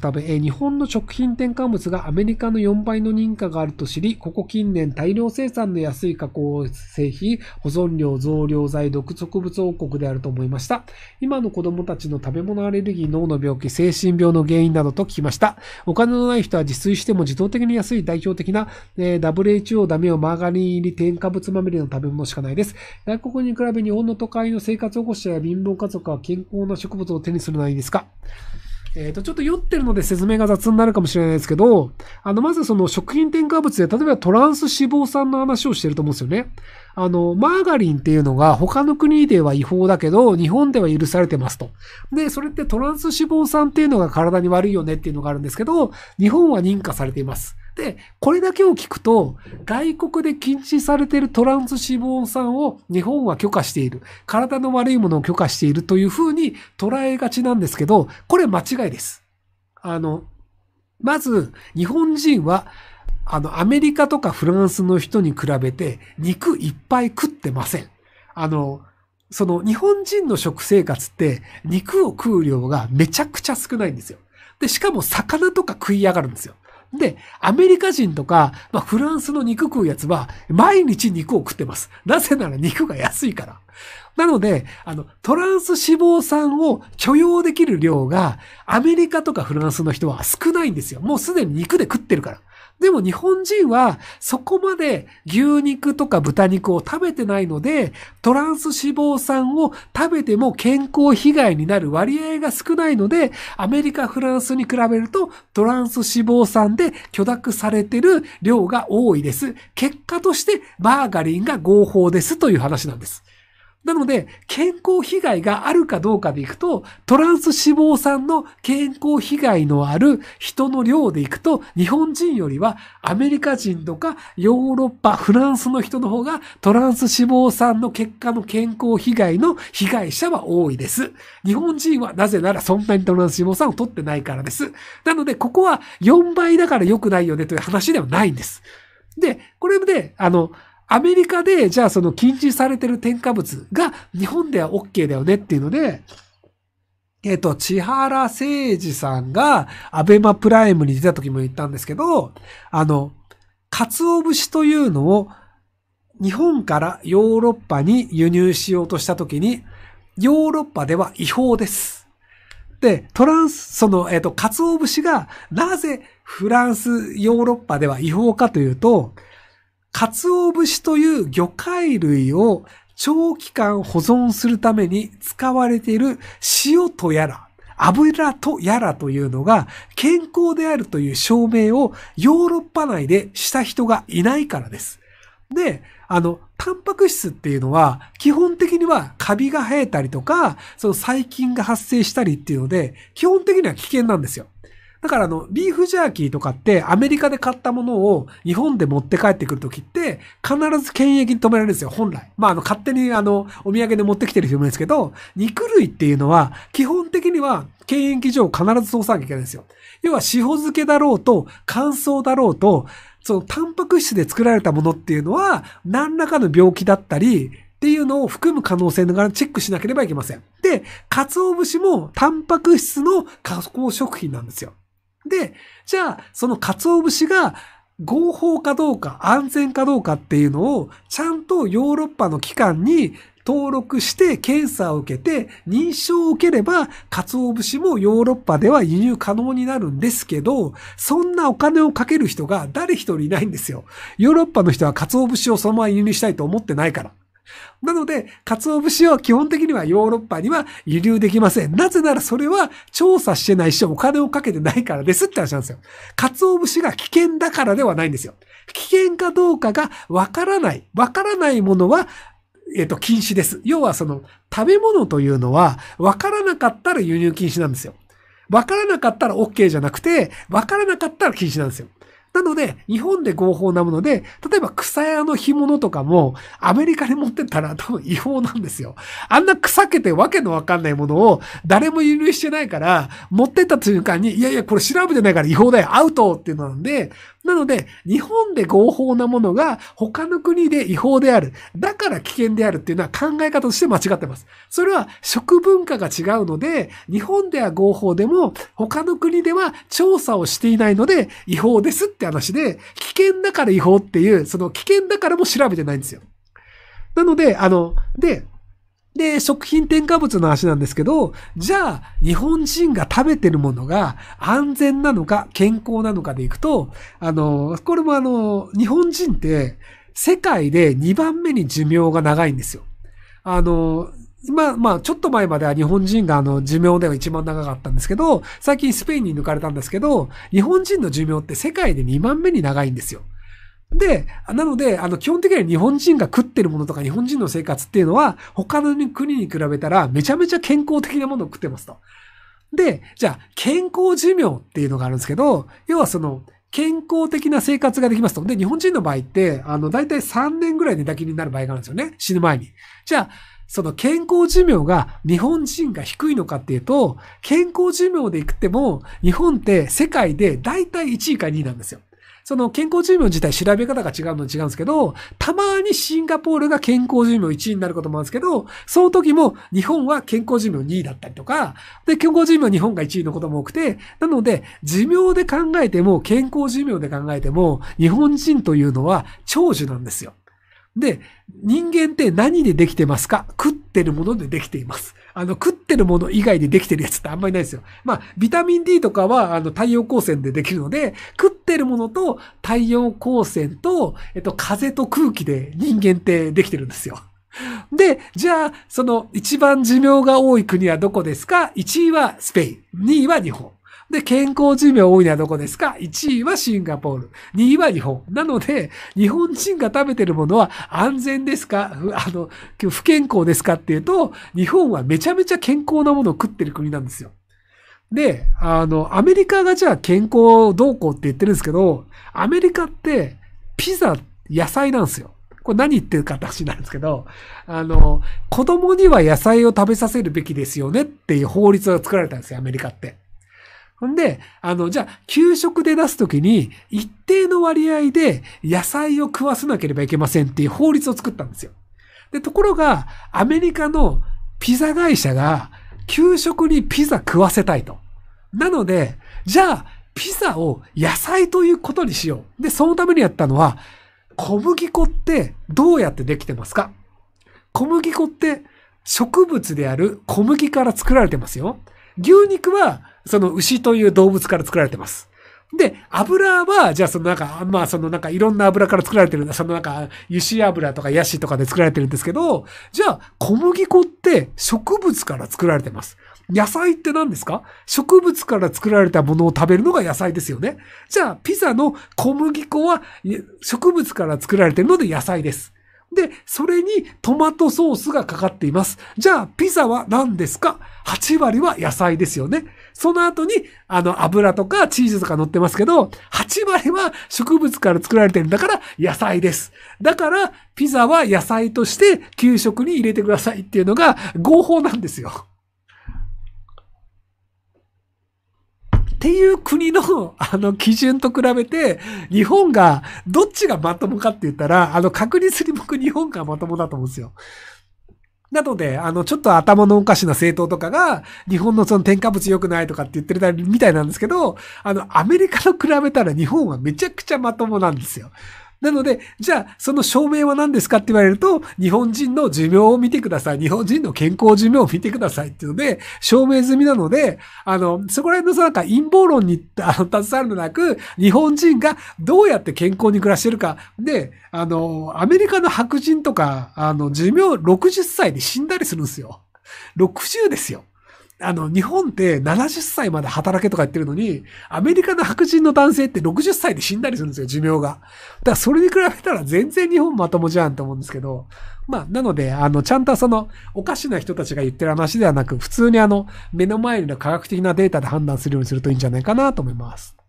すため、日本の食品添加物がアメリカの4倍の認可があると知り、ここ近年大量生産の安い加工製品、保存量、増量剤、毒植物王国であると思いました。今の子供たちの食べ物アレルギー、脳の病気、精神病の原因などと聞きました。お金のない人は自炊しても自動的に安い代表的な、えー、WHO ダメをマーガリン入り添加物まみれの食べ物しかないです。外国に比べ日本の都会の生活保護者や貧乏家族は健康な植物を手にするのはいいですかえっ、ー、と、ちょっと酔ってるので説明が雑になるかもしれないですけど、あの、まずその食品添加物で、例えばトランス脂肪酸の話をしてると思うんですよね。あの、マーガリンっていうのが他の国では違法だけど、日本では許されてますと。で、それってトランス脂肪酸っていうのが体に悪いよねっていうのがあるんですけど、日本は認可されています。で、これだけを聞くと、外国で禁止されているトランス脂肪酸を日本は許可している。体の悪いものを許可しているというふうに捉えがちなんですけど、これ間違いです。あの、まず、日本人は、あの、アメリカとかフランスの人に比べて、肉いっぱい食ってません。あの、その日本人の食生活って肉を食う量がめちゃくちゃ少ないんですよ。で、しかも魚とか食い上がるんですよ。で、アメリカ人とか、まあ、フランスの肉食うやつは、毎日肉を食ってます。なぜなら肉が安いから。なので、あの、トランス脂肪酸を許容できる量が、アメリカとかフランスの人は少ないんですよ。もうすでに肉で食ってるから。でも日本人はそこまで牛肉とか豚肉を食べてないので、トランス脂肪酸を食べても健康被害になる割合が少ないので、アメリカ、フランスに比べるとトランス脂肪酸で許諾されてる量が多いです。結果としてバーガリンが合法ですという話なんです。なので、健康被害があるかどうかでいくと、トランス脂肪酸の健康被害のある人の量でいくと、日本人よりはアメリカ人とかヨーロッパ、フランスの人の方がトランス脂肪酸の結果の健康被害の被害者は多いです。日本人はなぜならそんなにトランス脂肪酸を取ってないからです。なので、ここは4倍だから良くないよねという話ではないんです。で、これで、あの、アメリカで、じゃあその禁止されてる添加物が日本では OK だよねっていうので、えっ、と、千原誠二さんが、アベマプライムに出た時も言ったんですけど、あの、鰹節というのを、日本からヨーロッパに輸入しようとした時に、ヨーロッパでは違法です。で、トランス、その、えっ、と、鰹節が、なぜフランス、ヨーロッパでは違法かというと、鰹節という魚介類を長期間保存するために使われている塩とやら、油とやらというのが健康であるという証明をヨーロッパ内でした人がいないからです。で、あの、タンパク質っていうのは、基本的にはカビが生えたりとか、その細菌が発生したりっていうので、基本的には危険なんですよ。だからあの、ビーフジャーキーとかってアメリカで買ったものを日本で持って帰ってくるときって必ず検疫に止められるんですよ、本来。まああの、勝手にあの、お土産で持ってきてる人もいるんですけど、肉類っていうのは基本的には検疫所を必ず通さなきゃいけないんですよ。要は、塩漬けだろうと、乾燥だろうと、その、タンパク質で作られたものっていうのは、何らかの病気だったり、っていうのを含む可能性ながらチェックしなければいけません。で、鰹節もタンパク質の加工食品なんですよ。で、じゃあ、その鰹節が合法かどうか、安全かどうかっていうのを、ちゃんとヨーロッパの機関に登録して検査を受けて認証を受ければ、鰹節もヨーロッパでは輸入可能になるんですけど、そんなお金をかける人が誰一人いないんですよ。ヨーロッパの人は鰹節をそのまま輸入したいと思ってないから。なので、鰹節を基本的にはヨーロッパには輸入できません。なぜならそれは調査してないし、お金をかけてないからですって話なんですよ。鰹節が危険だからではないんですよ。危険かどうかがわからない。わからないものは、えっ、と、禁止です。要はその、食べ物というのは、わからなかったら輸入禁止なんですよ。わからなかったら OK じゃなくて、わからなかったら禁止なんですよ。なので、日本で合法なもので、例えば草屋の干物とかも、アメリカに持ってったら多分違法なんですよ。あんな草けてわけのわかんないものを、誰も許してないから、持ってった瞬間に、いやいや、これ調べてないから違法だよ、アウトっていうのなんで、なので、日本で合法なものが他の国で違法である。だから危険であるっていうのは考え方として間違ってます。それは食文化が違うので、日本では合法でも他の国では調査をしていないので違法ですって話で、危険だから違法っていう、その危険だからも調べてないんですよ。なので、あの、で、で、食品添加物の話なんですけど、じゃあ、日本人が食べてるものが安全なのか、健康なのかでいくと、あの、これもあの、日本人って、世界で2番目に寿命が長いんですよ。あの、今、まあ、ちょっと前までは日本人があの、寿命では一番長かったんですけど、最近スペインに抜かれたんですけど、日本人の寿命って世界で2番目に長いんですよ。で、なので、あの、基本的には日本人が食ってるものとか日本人の生活っていうのは、他の国に比べたらめちゃめちゃ健康的なものを食ってますと。で、じゃあ、健康寿命っていうのがあるんですけど、要はその、健康的な生活ができますと。で、日本人の場合って、あの、だいたい3年ぐらい寝たきりになる場合があるんですよね。死ぬ前に。じゃあ、その健康寿命が日本人が低いのかっていうと、健康寿命でいくっても、日本って世界でだいたい1位か2位なんですよ。その健康寿命自体調べ方が違うの違うんですけど、たまにシンガポールが健康寿命1位になることもあるんですけど、その時も日本は健康寿命2位だったりとか、で、健康寿命は日本が1位のことも多くて、なので、寿命で考えても、健康寿命で考えても、日本人というのは長寿なんですよ。で、人間って何でできてますか食っってるものでできています。あの、食ってるもの以外でできてるやつってあんまりないですよ。まあ、ビタミン D とかは、あの、太陽光線でできるので、食ってるものと太陽光線と、えっと、風と空気で人間ってできてるんですよ。で、じゃあ、その一番寿命が多い国はどこですか ?1 位はスペイン、2位は日本。で、健康寿命多いのはどこですか ?1 位はシンガポール。2位は日本。なので、日本人が食べてるものは安全ですかあの、不健康ですかっていうと、日本はめちゃめちゃ健康なものを食ってる国なんですよ。で、あの、アメリカがじゃあ健康どうこうって言ってるんですけど、アメリカってピザ、野菜なんですよ。これ何言ってるかって話なんですけど、あの、子供には野菜を食べさせるべきですよねっていう法律が作られたんですよ、アメリカって。ほんで、あの、じゃあ、給食で出すときに、一定の割合で野菜を食わせなければいけませんっていう法律を作ったんですよ。で、ところが、アメリカのピザ会社が、給食にピザ食わせたいと。なので、じゃあ、ピザを野菜ということにしよう。で、そのためにやったのは、小麦粉ってどうやってできてますか小麦粉って植物である小麦から作られてますよ。牛肉はその牛という動物から作られてます。で、油は、じゃあそのなんか、まあそのなんかいろんな油から作られてるんだ。そのなんか、油脂油とかヤシとかで作られてるんですけど、じゃあ小麦粉って植物から作られてます。野菜って何ですか植物から作られたものを食べるのが野菜ですよね。じゃあピザの小麦粉は植物から作られてるので野菜です。で、それにトマトソースがかかっています。じゃあ、ピザは何ですか ?8 割は野菜ですよね。その後に、あの、油とかチーズとか乗ってますけど、8割は植物から作られてるんだから野菜です。だから、ピザは野菜として給食に入れてくださいっていうのが合法なんですよ。っていう国の、あの、基準と比べて、日本が、どっちがまともかって言ったら、あの、確実に僕日本がまともだと思うんですよ。なので、あの、ちょっと頭のおかしな政党とかが、日本のその添加物良くないとかって言ってるみたいなんですけど、あの、アメリカと比べたら日本はめちゃくちゃまともなんですよ。なので、じゃあ、その証明は何ですかって言われると、日本人の寿命を見てください。日本人の健康寿命を見てくださいっていうので、証明済みなので、あの、そこら辺のさ、なんか陰謀論に、あの、携わるのなく、日本人がどうやって健康に暮らしてるか、で、あの、アメリカの白人とか、あの、寿命60歳で死んだりするんですよ。60ですよ。あの、日本って70歳まで働けとか言ってるのに、アメリカの白人の男性って60歳で死んだりするんですよ、寿命が。だからそれに比べたら全然日本まともじゃんと思うんですけど、まあ、なので、あの、ちゃんとその、おかしな人たちが言ってる話ではなく、普通にあの、目の前の科学的なデータで判断するようにするといいんじゃないかなと思います。